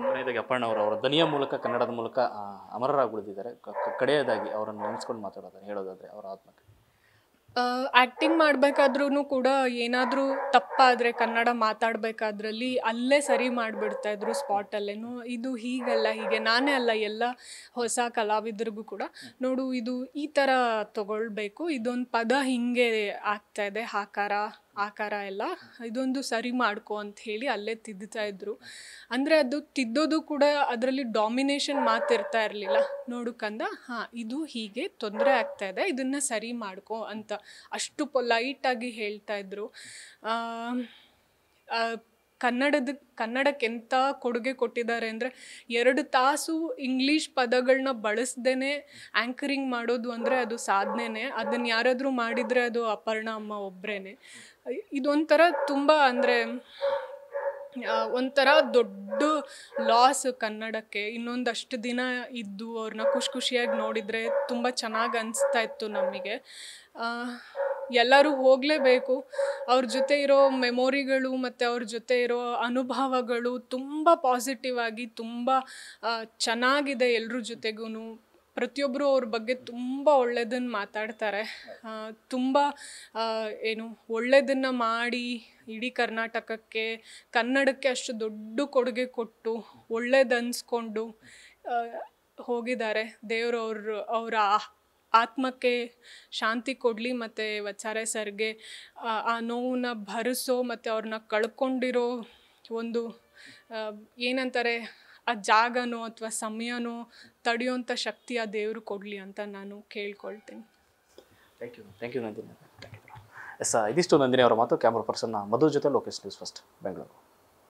ಮೊದಲನೇದಾಗಿ ಅಪ್ಪಣ್ಣವರು ಅವರ ದನಿಯ ಮೂಲಕ ಕನ್ನಡದ ಮೂಲಕ ಅಮರರಾಗಿ ಉಳಿದಿದ್ದಾರೆ ಕಡೆಯದಾಗಿ ಅವರನ್ನು ನೆನೆಸ್ಕೊಂಡು ಮಾತಾಡೋದನ್ನು ಹೇಳೋದಾದರೆ ಅವರ ಆತ್ಮಕ್ಕೆ ಆ್ಯಕ್ಟಿಂಗ್ ಮಾಡಬೇಕಾದ್ರೂ ಕೂಡ ಏನಾದರೂ ತಪ್ಪಾದರೆ ಕನ್ನಡ ಮಾತಾಡಬೇಕಾದ್ರಲ್ಲಿ ಅಲ್ಲೇ ಸರಿ ಮಾಡಿಬಿಡ್ತಾ ಇದ್ರು ಸ್ಪಾಟಲ್ಲೇನು ಇದು ಹೀಗಲ್ಲ ಹೀಗೆ ನಾನೇ ಅಲ್ಲ ಎಲ್ಲ ಹೊಸ ಕಲಾವಿದರಿಗೂ ಕೂಡ ನೋಡು ಇದು ಈ ಥರ ತಗೊಳ್ಬೇಕು ಇದೊಂದು ಪದ ಹೀಗೆ ಆಗ್ತಾ ಇದೆ ಆಕಾರ ಆಕಾರ ಎಲ್ಲ ಇದೊಂದು ಸರಿ ಮಾಡ್ಕೊ ಅಂತ ಹೇಳಿ ಅಲ್ಲೇ ತಿದ್ದುತ್ತಾ ಇದ್ರು ಅಂದರೆ ಅದು ತಿದ್ದೋದು ಕೂಡ ಅದರಲ್ಲಿ ಡಾಮಿನೇಷನ್ ಮಾತಿರ್ತಾ ಇರಲಿಲ್ಲ ನೋಡು ಕಂದ ಹಾಂ ಇದು ಹೀಗೆ ತೊಂದರೆ ಆಗ್ತಾ ಇದೆ ಇದನ್ನು ಸರಿ ಮಾಡ್ಕೊ ಅಂತ ಅಷ್ಟು ಪೊಲೈಟಾಗಿ ಹೇಳ್ತಾ ಇದ್ರು ಕನ್ನಡದ ಕನ್ನಡಕ್ಕೆ ಕನ್ನಡಕ್ಕೆಂಥ ಕೊಡುಗೆ ಕೊಟ್ಟಿದ್ದಾರೆ ಅಂದರೆ ಎರಡು ತಾಸು ಇಂಗ್ಲೀಷ್ ಪದಗಳನ್ನ ಬಳಸ್ದೇ ಆ್ಯಂಕರಿಂಗ್ ಮಾಡೋದು ಅಂದರೆ ಅದು ಸಾಧನೆ ಅದನ್ನು ಯಾರಾದರೂ ಮಾಡಿದರೆ ಅದು ಅಪರ್ಣ ಅಮ್ಮ ಒಬ್ಬರೇ ಇದೊಂಥರ ತುಂಬ ಅಂದರೆ ಒಂಥರ ದೊಡ್ಡ ಲಾಸ್ ಕನ್ನಡಕ್ಕೆ ಇನ್ನೊಂದಷ್ಟು ದಿನ ಇದ್ದು ಅವ್ರನ್ನ ಖುಷಿ ಖುಷಿಯಾಗಿ ನೋಡಿದರೆ ತುಂಬ ಚೆನ್ನಾಗಿ ಅನಿಸ್ತಾ ಇತ್ತು ನಮಗೆ ಎಲ್ಲರೂ ಹೋಗಲೇಬೇಕು ಅವ್ರ ಜೊತೆ ಇರೋ ಮೆಮೊರಿಗಳು ಮತ್ತು ಅವ್ರ ಜೊತೆ ಇರೋ ಅನುಭವಗಳು ತುಂಬ ಪಾಸಿಟಿವ್ ಆಗಿ ತುಂಬ ಚೆನ್ನಾಗಿದೆ ಎಲ್ಲರ ಜೊತೆಗೂ ಪ್ರತಿಯೊಬ್ಬರು ಅವ್ರ ಬಗ್ಗೆ ತುಂಬ ಒಳ್ಳೆಯದನ್ನು ಮಾತಾಡ್ತಾರೆ ತುಂಬ ಏನು ಒಳ್ಳೆಯದನ್ನು ಮಾಡಿ ಇಡೀ ಕರ್ನಾಟಕಕ್ಕೆ ಕನ್ನಡಕ್ಕೆ ಅಷ್ಟು ದೊಡ್ಡ ಕೊಡುಗೆ ಕೊಟ್ಟು ಒಳ್ಳೇದನ್ಸ್ಕೊಂಡು ಹೋಗಿದ್ದಾರೆ ದೇವರು ಅವರು ಅವರ ಆತ್ಮಕ್ಕೆ ಶಾಂತಿ ಕೊಡಲಿ ಮತ್ತು ವಚಾರೆ ಸರ್ಗೆ ಆ ನೋವನ್ನ ಭರಿಸೋ ಮತ್ತು ಅವ್ರನ್ನ ಕಳ್ಕೊಂಡಿರೋ ಒಂದು ಏನಂತಾರೆ ಆ ಜಾಗನೋ ಅಥವಾ ಸಮಯನೋ ತಡೆಯುವಂಥ ಶಕ್ತಿ ಆ ದೇವರು ಕೊಡಲಿ ಅಂತ ನಾನು ಕೇಳ್ಕೊಳ್ತೀನಿ thank you thank you Nandini S ಇದಿಷ್ಟು ನಂದಿನಿ ಅವರ ಮಾತು ಕ್ಯಾಮ್ರಾ ಪರ್ಸನ್ನ ಮಧು ಜೊತೆ ಲೋಕೇಶ್ ನ್ಯೂಸ್ ಫಸ್ಟ್ ಬೆಂಗಳೂರು